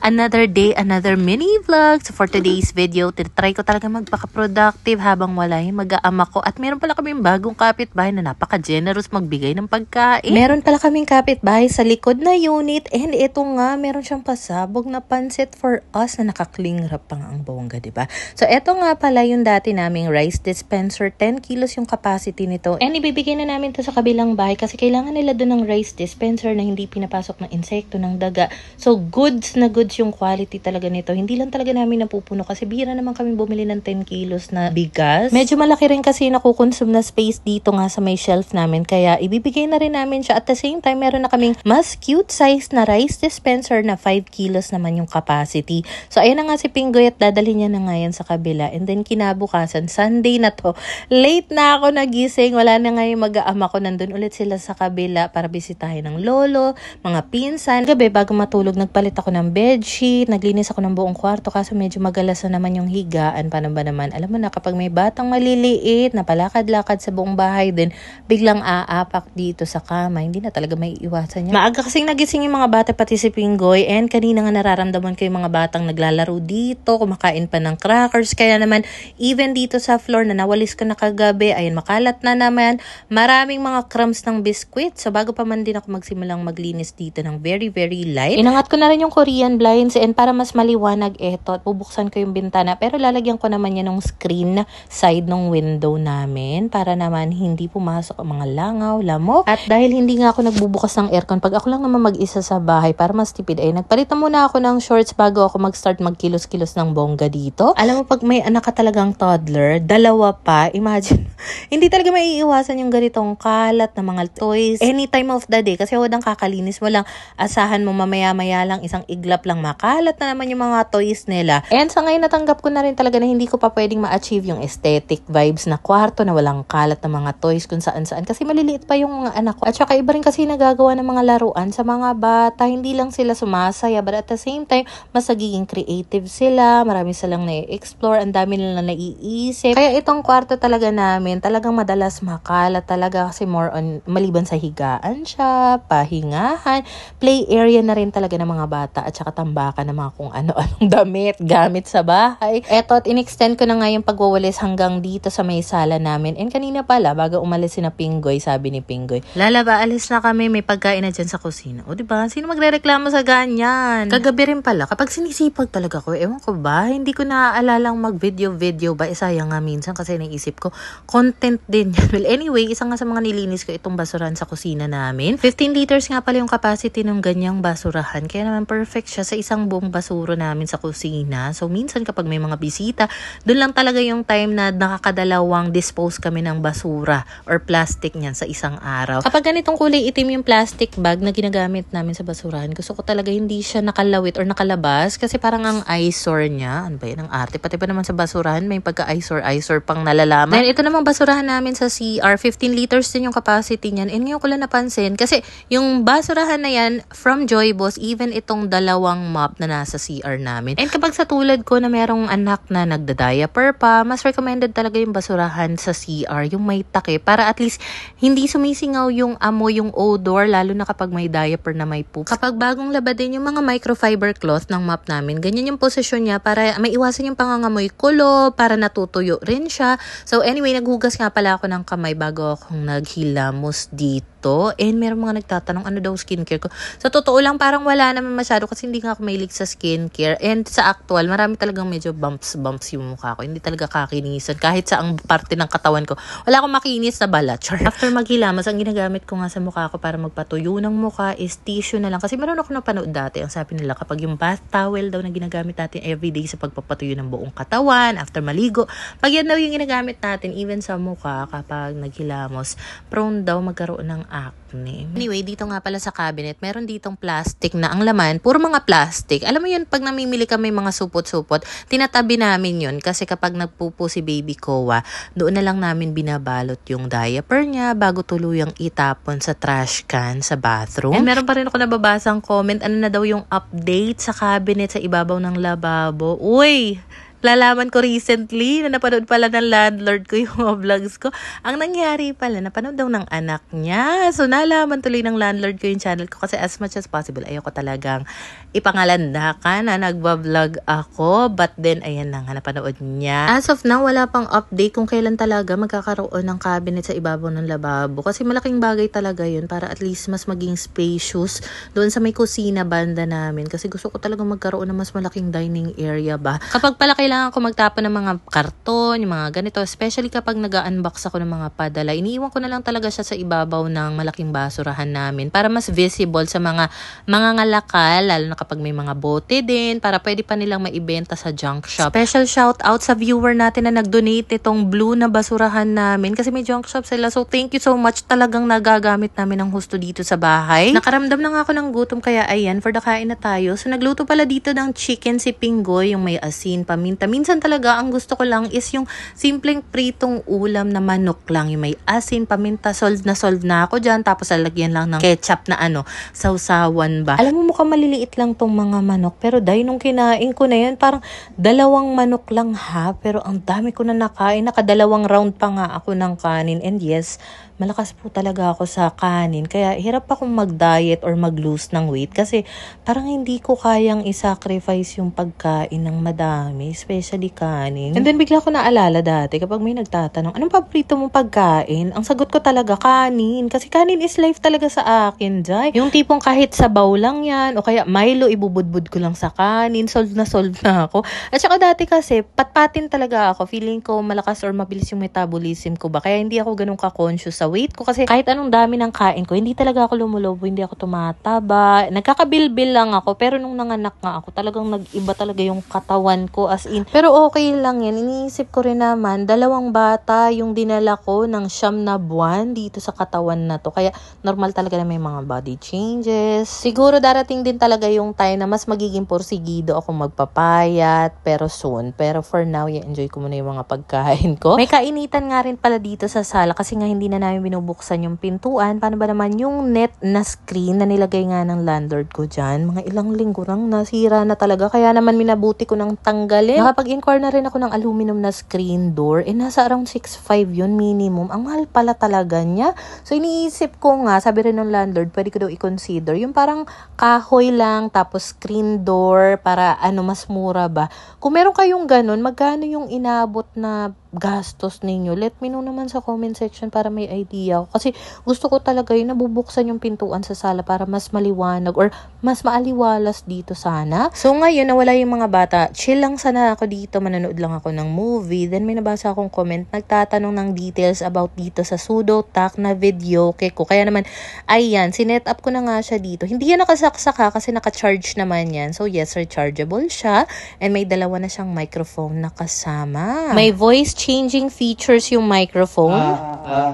another day, another mini vlog. So for today's video, try ko talaga magpaka-productive habang wala yung mag-aama ko. At meron pala kaming bagong kapitbahay na napaka-generous magbigay ng pagkain. Meron pala kaming kapitbahay sa likod na unit. And ito nga, meron siyang pasabog na pansit for us na nakakling wrap pa nga ang bongga, ba diba? So ito nga pala yung dati naming rice dispenser. 10 kilos yung capacity nito. And ibibigay na namin to sa kabilang bahay kasi kailangan nila doon ng rice dispenser na hindi pinapasok ng insekto ng daga. So goods na goods goods yung quality talaga nito. Hindi lang talaga namin napupuno kasi bira naman kami bumili ng 10 kilos na bigas. Medyo malaki rin kasi nakukonsume na space dito nga sa may shelf namin. Kaya ibibigay na rin namin siya. At the same time, meron na kaming mas cute size na rice dispenser na 5 kilos naman yung capacity. So ayan na nga si Pinggoy at dadalhin niya na ngayon sa kabila. And then kinabukasan, Sunday na to. Late na ako nagising. Wala na nga mag-aama ko. Nandun ulit sila sa kabila para bisitahin ng lolo, mga pinsan. Gabi, bago matulog, nagpalit ako ng bed bed naglinis ako ng buong kwarto kaso medyo magalas na naman yung higaan. Paano ba naman? Alam mo na kapag may batang maliliit na palakad-lakad sa buong bahay din, biglang aapak dito sa kama. Hindi na talaga may iwasan niya. Maaga kasing nagising yung mga bata pati si Pinggoy and kanina nga nararamdaman ko yung mga batang naglalaro dito, kumakain pa ng crackers. Kaya naman, even dito sa floor na nawalis ko na kagabi, ayun makalat na naman. Maraming mga crumbs ng biskwit. So bago pa man din ako magsimulang maglinis dito ng very very light. Inangat ko na rin yung Korean black appliance and para mas maliwanag eto at bubuksan ko yung bintana pero lalagyan ko naman yan ng screen side ng window namin para naman hindi pumasok ang mga langaw, lamok. At dahil hindi nga ako nagbubukas ng aircon, pag ako lang naman mag-isa sa bahay para mas tipid ay nagpalitan muna ako ng shorts bago ako mag-start magkilos-kilos ng bongga dito. Alam mo pag may anak ka talagang toddler, dalawa pa, imagine, hindi talaga maiiwasan yung ganitong kalat na mga toys any time of the day kasi ang kakalinis, walang asahan mo mamaya-maya lang isang iglap lang makalat na naman yung mga toys nila. And sa ngayon natanggap ko na rin talaga na hindi ko pa pwedeng ma-achieve yung aesthetic vibes na kwarto na walang kalat ng mga toys kung saan saan kasi maliliit pa yung mga anak ko. At saka iba rin kasi nagagawa ng mga laruan sa mga bata, hindi lang sila sumasaya but at the same time, mas nagiging creative sila, marami silang na-explore, ang dami nilang naiisip. Kaya itong kwarto talaga namin, talagang madalas makalat talaga kasi more on maliban sa higaan siya, pahingahan, play area na rin talaga ng mga bata at saka bakbakan ng mga kung ano-anong damit, gamit sa bahay. Eto, at inextend ko na nga yung pagwawalis hanggang dito sa may sala namin. And kanina pala, bago umalis si na Pinggoy, sabi ni Pinggoy, Lala ba, alis na kami, may pagkain na dyan sa kusina. O, di ba? Sino magrereklamo sa ganyan? Kagabi rin pala, kapag sinisipag talaga ko, ewan ko ba, hindi ko naaalalang mag-video-video ba? Eh, sayang nga minsan kasi naisip ko, content din yan. Well, anyway, isa nga sa mga nilinis ko itong basuran sa kusina namin. 15 liters nga pala yung capacity ng ganyang basurahan. Kaya naman perfect siya sa isang buong basuro namin sa kusina. So minsan kapag may mga bisita, doon lang talaga yung time na nakakadalawang dispose kami ng basura or plastic niyan sa isang araw. Kapag ganitong kulay itim yung plastic bag na ginagamit namin sa basurahan, gusto ko talaga hindi siya nakalawit or nakalabas kasi parang ang eyesore niya. Ano ba yan? Ang arte. Pati pa naman sa basurahan, may pagka-eyesore-eyesore pang nalalaman. Then ito namang basurahan namin sa CR, 15 liters din yung capacity niyan. And ngayon ko lang napansin kasi yung basurahan na yan from Joy Boss, even itong dalawang mop na nasa CR namin. And kapag sa tulad ko na merong anak na nagda-diaper pa, mas recommended talaga yung basurahan sa CR, yung may take, para at least hindi sumisingaw yung amo yung odor, lalo na kapag may diaper na may poop. Kapag bagong laba din yung mga microfiber cloth ng mop namin, ganyan yung posisyon niya para maiwasan yung pangangamoy kulo, para natutuyo rin siya. So anyway, naghugas nga pala ako ng kamay bago akong naghilamos dito to. And merong mga nagtatanong, ano daw skincare ko? Sa totoo lang, parang wala naman masyado kasi hindi nga ako mahilig sa skincare. And sa actual, marami talagang medyo bumps-bumps yung mukha ko. Hindi talaga kakinisan. Kahit sa ang parte ng katawan ko, wala akong makinis na balat. Char. After maghilamas, ang ginagamit ko nga sa mukha ko para magpatuyo ng mukha is tissue na lang. Kasi meron ako napanood dati. Ang sabi nila, kapag yung bath towel daw na ginagamit natin everyday sa pagpapatuyo ng buong katawan, after maligo, pag yan daw yung ginagamit natin, even sa mukha, kapag naghilamos, prone daw magkaroon ng acne. Anyway, dito nga pala sa cabinet, meron ditong plastic na ang laman, puro mga plastic. Alam mo yun, pag namimili kami mga supot-supot, tinatabi namin yun kasi kapag nagpupo si baby Koa, doon na lang namin binabalot yung diaper niya bago tuluyang itapon sa trash can sa bathroom. And meron pa rin ako nababasang comment, ano na daw yung update sa cabinet sa ibabaw ng lababo. Uy! lalaman ko recently na napanood pala ng landlord ko yung mga vlogs ko. Ang nangyari pala, napanood daw ng anak niya. So, nalaman tuloy ng landlord ko yung channel ko kasi as much as possible, ayoko talagang ipangalanda ka na nagbablog ako. But then, ayan na nga, napanood niya. As of now, wala pang update kung kailan talaga magkakaroon ng cabinet sa ibabaw ng lababo. Kasi malaking bagay talaga yun para at least mas maging spacious doon sa may kusina banda namin. Kasi gusto ko talaga magkaroon ng mas malaking dining area ba. Kapag pala kailangan ko magtapon ng mga karton, yung mga ganito, especially kapag nag-unbox ako ng mga padala, iniiwan ko na lang talaga siya sa ibabaw ng malaking basurahan namin para mas visible sa mga mga ngalakal, lalo na kapag may mga bote din para pwede pa nilang maibenta sa junk shop. Special shout out sa viewer natin na nag-donate itong blue na basurahan namin kasi may junk shop sila. So thank you so much talagang nagagamit namin ng husto dito sa bahay. Nakaramdam na nga ako ng gutom kaya ayan for the kain na tayo. So nagluto pala dito ng chicken si Pinggoy yung may asin, paminta. Minsan talaga ang gusto ko lang is yung simpleng pritong ulam na manok lang yung may asin, paminta. Solved na solved na ako dyan. Tapos alagyan lang ng ketchup na ano, sausawan ba. Alam mo mukhang maliliit lang lang tong mga manok. Pero dahil nung kinain ko na yan, parang dalawang manok lang ha. Pero ang dami ko na nakain. Nakadalawang round pa nga ako ng kanin. And yes, malakas po talaga ako sa kanin. Kaya hirap akong mag-diet or mag-lose ng weight kasi parang hindi ko kayang isacrifice yung pagkain ng madami, especially kanin. And then bigla ko naalala dati kapag may nagtatanong, anong paborito mong pagkain? Ang sagot ko talaga, kanin. Kasi kanin is life talaga sa akin, Jai. Yung tipong kahit sabaw lang yan o kaya Milo ibubudbud ko lang sa kanin, Solved na solved na ako. At saka dati kasi, patpatin talaga ako. Feeling ko malakas or mabilis yung metabolism ko ba. Kaya hindi ako ganun ka-conscious sa weight ko. Kasi kahit anong dami ng kain ko, hindi talaga ako lumulobo, hindi ako tumataba. Nagkakabilbil lang ako, pero nung nanganak nga ako, talagang nag-iba talaga yung katawan ko as in. Pero okay lang yan. Iniisip ko rin naman, dalawang bata yung dinala ko ng siyam na buwan dito sa katawan na to. Kaya normal talaga na may mga body changes. Siguro darating din talaga yung time na mas magiging porsigido ako magpapayat, pero soon. Pero for now, yeah, enjoy ko muna yung mga pagkain ko. May kainitan nga rin pala dito sa sala kasi nga hindi na namin namin binubuksan yung pintuan. Paano ba naman yung net na screen na nilagay nga ng landlord ko dyan? Mga ilang linggo lang nasira na talaga. Kaya naman minabuti ko ng tanggalin. Nakapag-inquire na rin ako ng aluminum na screen door. Eh, nasa around 6.5 yun minimum. Ang mahal pala talaga niya. So, iniisip ko nga, sabi rin ng landlord, pwede ko daw i-consider. Yung parang kahoy lang, tapos screen door, para ano, mas mura ba. Kung meron kayong ganun, magkano yung inabot na gastos ninyo, let me know naman sa comment section para may idea ako. Kasi gusto ko talaga yung nabubuksan yung pintuan sa sala para mas maliwanag or mas maaliwalas dito sana. So ngayon, nawala yung mga bata. Chill lang sana ako dito, manonood lang ako ng movie. Then may nabasa akong comment, nagtatanong ng details about dito sa sudo tak na video kay ko. Kaya naman, ayan, sinet up ko na nga siya dito. Hindi yan nakasaksaka kasi naka-charge naman yan. So yes, rechargeable siya. And may dalawa na siyang microphone na kasama. May voice changing features yung microphone. Uh, uh,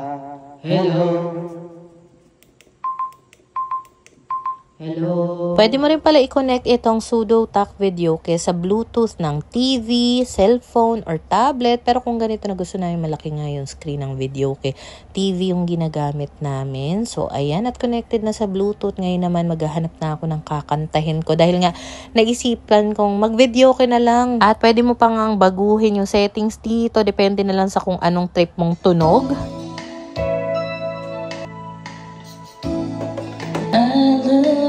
hello. Hello. Pwede mo rin pala i-connect itong sudo talk video kaysa Bluetooth ng TV, cellphone, or tablet. Pero kung ganito na gusto namin, malaki nga yung screen ng video kay TV yung ginagamit namin. So, ayan. At connected na sa Bluetooth. Ngayon naman, maghahanap na ako ng kakantahin ko. Dahil nga, naisipan kong mag-video kay na lang. At pwede mo pa pang baguhin yung settings dito. Depende na lang sa kung anong trip mong tunog.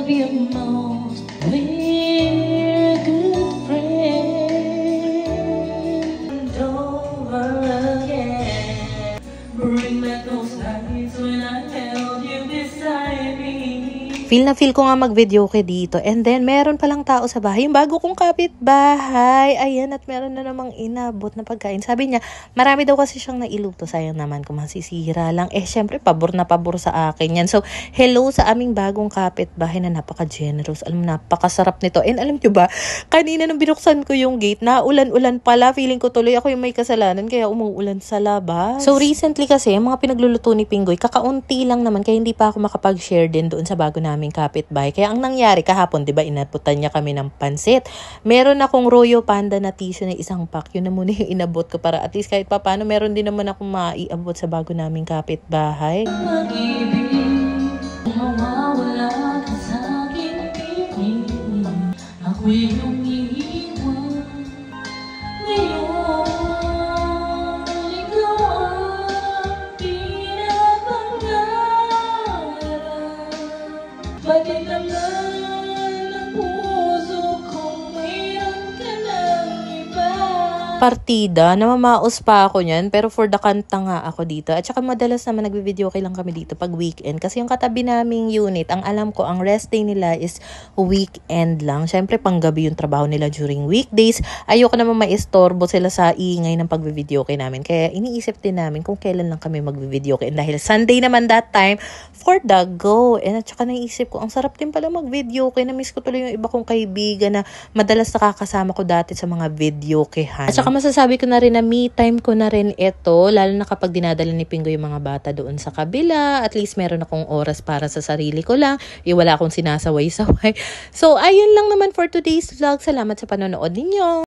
viêm màu Feel na feel ko nga mag-video kay dito. And then, meron palang tao sa bahay. Yung bago kong kapitbahay. Ayan, at meron na namang inabot na pagkain. Sabi niya, marami daw kasi siyang nailuto. Sayang naman kung masisira lang. Eh, syempre, pabor na pabor sa akin yan. So, hello sa aming bagong kapitbahay na napaka-generous. Alam mo, napakasarap nito. And alam nyo ba, kanina nung binuksan ko yung gate, na ulan-ulan pala. Feeling ko tuloy ako yung may kasalanan, kaya umuulan sa labas. So, recently kasi, yung mga pinagluluto ni Pinggoy, kakaunti lang naman, kaya hindi pa ako makapag-share din doon sa bago namin naming kapitbahay. Kaya ang nangyari kahapon, di ba, inaputan niya kami ng pansit. Meron akong Royo Panda na tissue na isang pack. Yun na muna yung inabot ko para at least kahit papaano meron din naman akong maiabot sa bago naming kapitbahay. Mag-ibig partida, namamaos pa ako niyan, pero for the kanta nga ako dito. At saka madalas naman nagbibideo kay lang kami dito pag weekend. Kasi yung katabi naming unit, ang alam ko, ang rest day nila is weekend lang. Siyempre, panggabi yung trabaho nila during weekdays. Ayoko naman maistorbo sila sa ingay ng pagbibideo kay namin. Kaya iniisip din namin kung kailan lang kami magbibideo kay. dahil Sunday naman that time, for the go. And at saka naisip ko, ang sarap din pala mag-video kay. Namiss ko tuloy yung iba kong kaibigan na madalas nakakasama ko dati sa mga video kay Han. At saka masasabi ko na rin na me time ko na rin ito, lalo na kapag dinadala ni Pingo yung mga bata doon sa kabila, at least meron akong oras para sa sarili ko lang, eh, wala akong sinasaway-saway. So, ayun lang naman for today's vlog. Salamat sa panonood ninyo.